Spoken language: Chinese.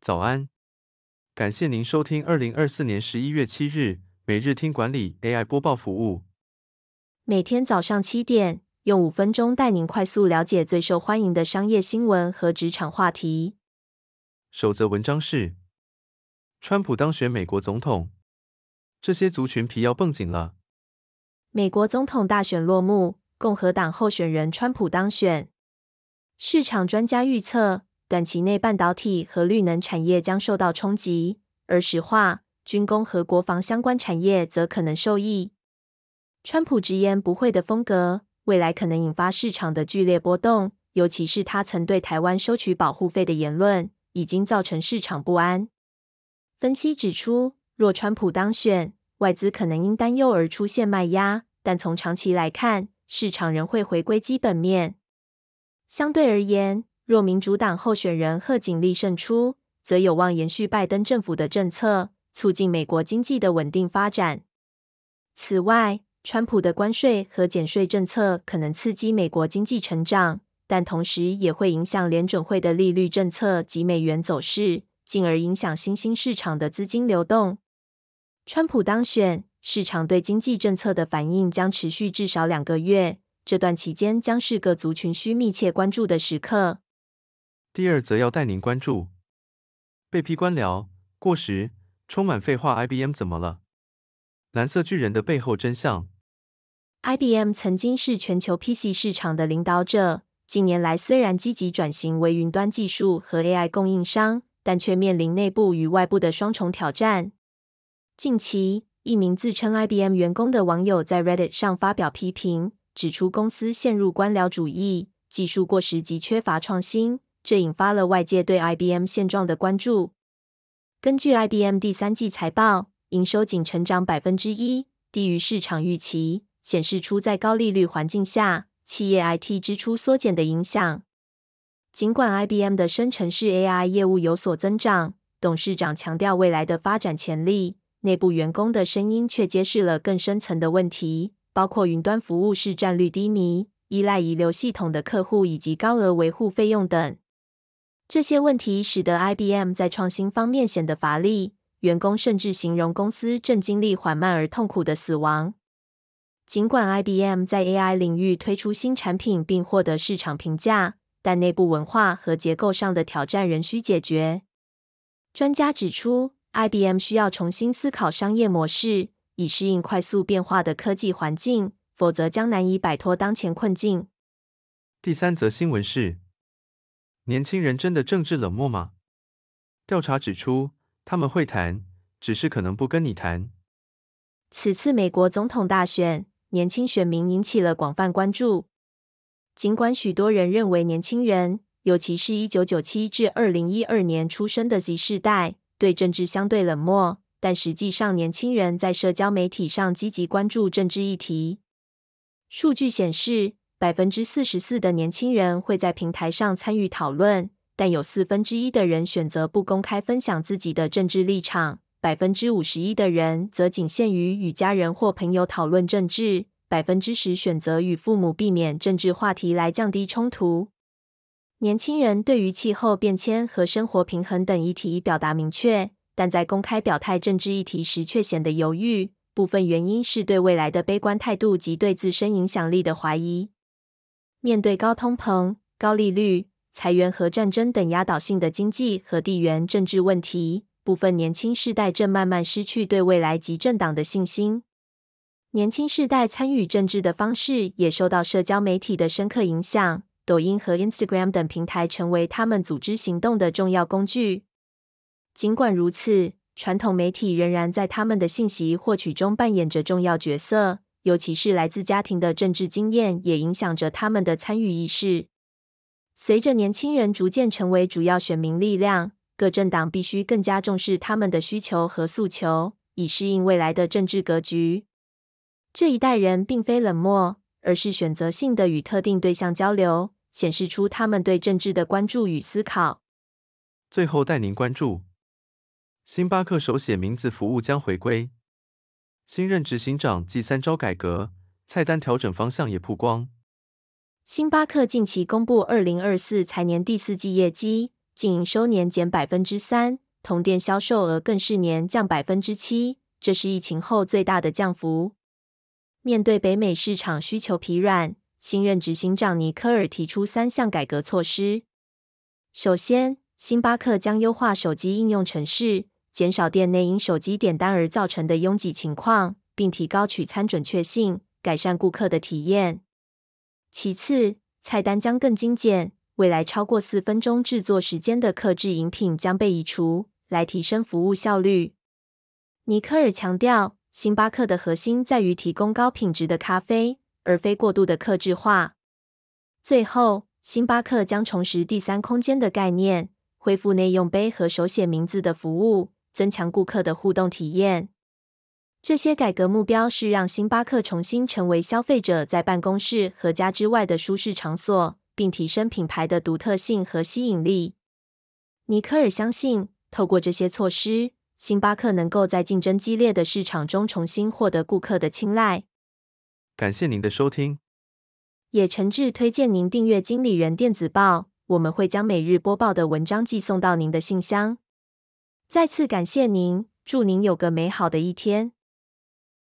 早安，感谢您收听二零二四年十一月七日每日听管理 AI 播报服务。每天早上七点，用五分钟带您快速了解最受欢迎的商业新闻和职场话题。首则文章是：川普当选美国总统，这些族群皮要绷紧了。美国总统大选落幕，共和党候选人川普当选。市场专家预测。短期内，半导体和绿能产业将受到冲击，而石化、军工和国防相关产业则可能受益。川普直言不讳的风格，未来可能引发市场的剧烈波动，尤其是他曾对台湾收取保护费的言论，已经造成市场不安。分析指出，若川普当选，外资可能因担忧而出现卖压，但从长期来看，市场仍会回归基本面。相对而言，若民主党候选人贺锦丽胜出，则有望延续拜登政府的政策，促进美国经济的稳定发展。此外，川普的关税和减税政策可能刺激美国经济成长，但同时也会影响联准会的利率政策及美元走势，进而影响新兴市场的资金流动。川普当选，市场对经济政策的反应将持续至少两个月，这段期间将是各族群需密切关注的时刻。第二，则要带您关注被批官僚、过时、充满废话。IBM 怎么了？蓝色巨人的背后真相。IBM 曾经是全球 PC 市场的领导者，近年来虽然积极转型为云端技术和 AI 供应商，但却面临内部与外部的双重挑战。近期，一名自称 IBM 员工的网友在 Reddit 上发表批评，指出公司陷入官僚主义、技术过时及缺乏创新。这引发了外界对 IBM 现状的关注。根据 IBM 第三季财报，营收仅成长百分之一，低于市场预期，显示出在高利率环境下，企业 IT 支出缩减的影响。尽管 IBM 的生成式 AI 业务有所增长，董事长强调未来的发展潜力，内部员工的声音却揭示了更深层的问题，包括云端服务市占率低迷、依赖遗留系统的客户以及高额维护费用等。这些问题使得 IBM 在创新方面显得乏力，员工甚至形容公司正经历缓慢而痛苦的死亡。尽管 IBM 在 AI 领域推出新产品并获得市场评价，但内部文化和结构上的挑战仍需解决。专家指出，IBM 需要重新思考商业模式，以适应快速变化的科技环境，否则将难以摆脱当前困境。第三则新闻是。年轻人真的政治冷漠吗？调查指出，他们会谈，只是可能不跟你谈。此次美国总统大选，年轻选民引起了广泛关注。尽管许多人认为年轻人，尤其是一九九七至二零一二年出生的 Z 世代，对政治相对冷漠，但实际上，年轻人在社交媒体上积极关注政治议题。数据显示。百分之四十四的年轻人会在平台上参与讨论，但有四分之一的人选择不公开分享自己的政治立场。百分之五十一的人则仅限于与家人或朋友讨论政治，百分之十选择与父母避免政治话题来降低冲突。年轻人对于气候变迁和生活平衡等议题表达明确，但在公开表态政治议题时却显得犹豫。部分原因是对未来的悲观态度及对自身影响力的怀疑。面对高通膨、高利率、裁员和战争等压倒性的经济和地缘政治问题，部分年轻世代正慢慢失去对未来及政党的信心。年轻世代参与政治的方式也受到社交媒体的深刻影响，抖音和 Instagram 等平台成为他们组织行动的重要工具。尽管如此，传统媒体仍然在他们的信息获取中扮演着重要角色。尤其是来自家庭的政治经验，也影响着他们的参与意识。随着年轻人逐渐成为主要选民力量，各政党必须更加重视他们的需求和诉求，以适应未来的政治格局。这一代人并非冷漠，而是选择性的与特定对象交流，显示出他们对政治的关注与思考。最后，带您关注：星巴克手写名字服务将回归。新任执行长祭三招改革菜单调整方向也曝光。星巴克近期公布二零二四财年第四季业绩，净营收年减百分之三，同店销售额更是年降百分之七，这是疫情后最大的降幅。面对北美市场需求疲软，新任执行长尼科尔提出三项改革措施。首先，星巴克将优化手机应用程式。减少店内因手机点单而造成的拥挤情况，并提高取餐准确性，改善顾客的体验。其次，菜单将更精简，未来超过四分钟制作时间的克制饮品将被移除，来提升服务效率。尼克尔强调，星巴克的核心在于提供高品质的咖啡，而非过度的克制化。最后，星巴克将重拾第三空间的概念，恢复内用杯和手写名字的服务。增强顾客的互动体验。这些改革目标是让星巴克重新成为消费者在办公室和家之外的舒适场所，并提升品牌的独特性和吸引力。尼科尔相信，透过这些措施，星巴克能够在竞争激烈的市场中重新获得顾客的青睐。感谢您的收听，也诚挚推荐您订阅经理人电子报，我们会将每日播报的文章寄送到您的信箱。再次感谢您，祝您有个美好的一天。